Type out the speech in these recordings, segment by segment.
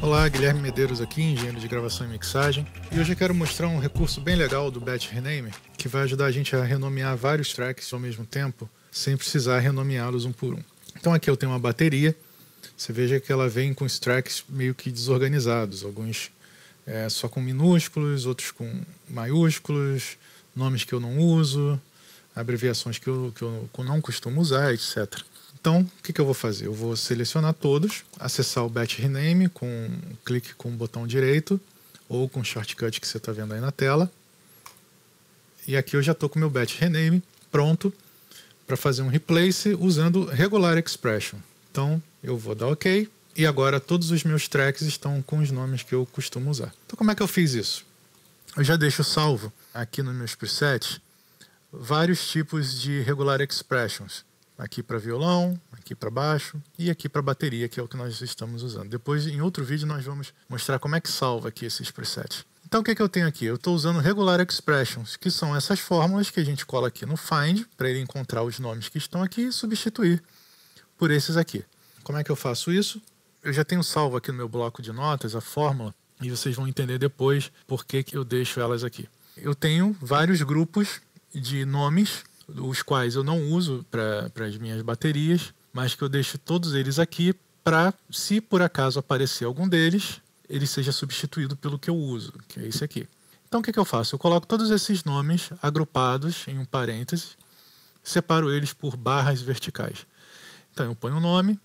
Olá, Guilherme Medeiros aqui, engenheiro de gravação e mixagem. E hoje eu quero mostrar um recurso bem legal do Batch Rename, que vai ajudar a gente a renomear vários tracks ao mesmo tempo, sem precisar renomeá-los um por um. Então aqui eu tenho uma bateria, você veja que ela vem com os tracks meio que desorganizados, alguns é, só com minúsculos, outros com maiúsculos, nomes que eu não uso, abreviações que eu, que eu não costumo usar, etc. Então, o que, que eu vou fazer? Eu vou selecionar todos, acessar o Batch Rename com um clique com o botão direito ou com o shortcut que você está vendo aí na tela. E aqui eu já estou com meu Batch Rename pronto para fazer um replace usando Regular Expression. Então, eu vou dar OK e agora todos os meus tracks estão com os nomes que eu costumo usar. Então, como é que eu fiz isso? Eu já deixo salvo aqui nos meus presets vários tipos de Regular Expressions aqui para violão, aqui para baixo e aqui para bateria, que é o que nós estamos usando. Depois, em outro vídeo, nós vamos mostrar como é que salva aqui esses presets. Então, o que, é que eu tenho aqui? Eu estou usando Regular Expressions, que são essas fórmulas que a gente cola aqui no Find, para ele encontrar os nomes que estão aqui e substituir por esses aqui. Como é que eu faço isso? Eu já tenho salvo aqui no meu bloco de notas a fórmula, e vocês vão entender depois por que, que eu deixo elas aqui. Eu tenho vários grupos de nomes os quais eu não uso para as minhas baterias, mas que eu deixo todos eles aqui para, se por acaso aparecer algum deles, ele seja substituído pelo que eu uso, que é esse aqui. Então o que, que eu faço? Eu coloco todos esses nomes agrupados em um parêntese, separo eles por barras verticais. Então eu ponho o um nome,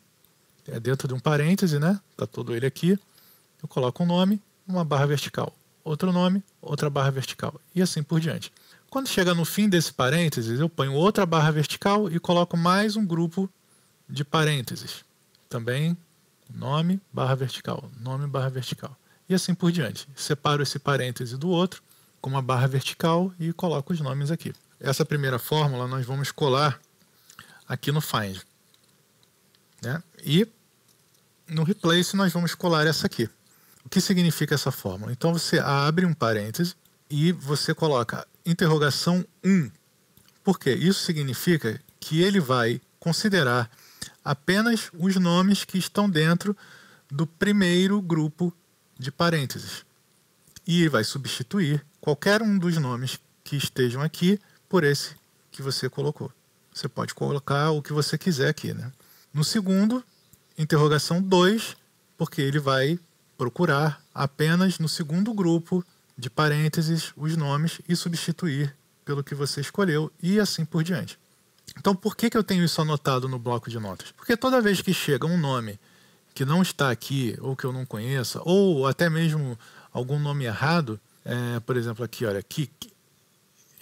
é dentro de um parêntese, né? Tá todo ele aqui. Eu coloco um nome, uma barra vertical, outro nome, outra barra vertical e assim por diante. Quando chega no fim desse parênteses, eu ponho outra barra vertical e coloco mais um grupo de parênteses. Também nome, barra vertical, nome, barra vertical. E assim por diante. Separo esse parêntese do outro com uma barra vertical e coloco os nomes aqui. Essa primeira fórmula nós vamos colar aqui no find. Né? E no replace nós vamos colar essa aqui. O que significa essa fórmula? Então você abre um parêntese e você coloca interrogação 1. Porque isso significa que ele vai considerar apenas os nomes que estão dentro do primeiro grupo de parênteses e vai substituir qualquer um dos nomes que estejam aqui por esse que você colocou. Você pode colocar o que você quiser aqui. Né? No segundo, interrogação 2, porque ele vai procurar apenas no segundo grupo de parênteses os nomes e substituir pelo que você escolheu e assim por diante. Então, por que, que eu tenho isso anotado no bloco de notas? Porque toda vez que chega um nome que não está aqui, ou que eu não conheça, ou até mesmo algum nome errado, é, por exemplo, aqui, olha, Kik.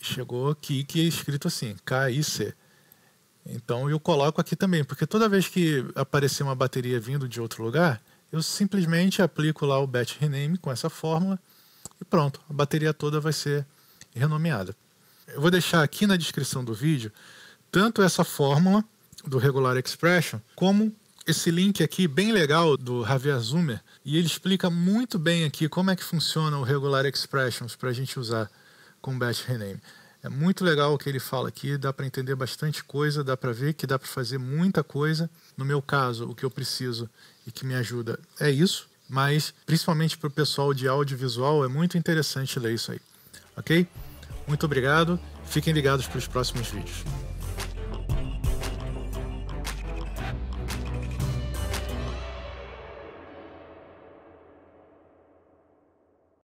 Chegou é escrito assim, K-I-C. Então eu coloco aqui também, porque toda vez que aparecer uma bateria vindo de outro lugar, eu simplesmente aplico lá o batch rename com essa fórmula e pronto, a bateria toda vai ser renomeada. Eu vou deixar aqui na descrição do vídeo tanto essa fórmula do regular expression como esse link aqui bem legal do Javier Zumer e ele explica muito bem aqui como é que funciona o regular expressions para a gente usar com batch rename. É muito legal o que ele fala aqui, dá para entender bastante coisa, dá para ver que dá para fazer muita coisa. No meu caso, o que eu preciso e que me ajuda é isso mas principalmente para o pessoal de audiovisual é muito interessante ler isso aí, ok? Muito obrigado, fiquem ligados para os próximos vídeos.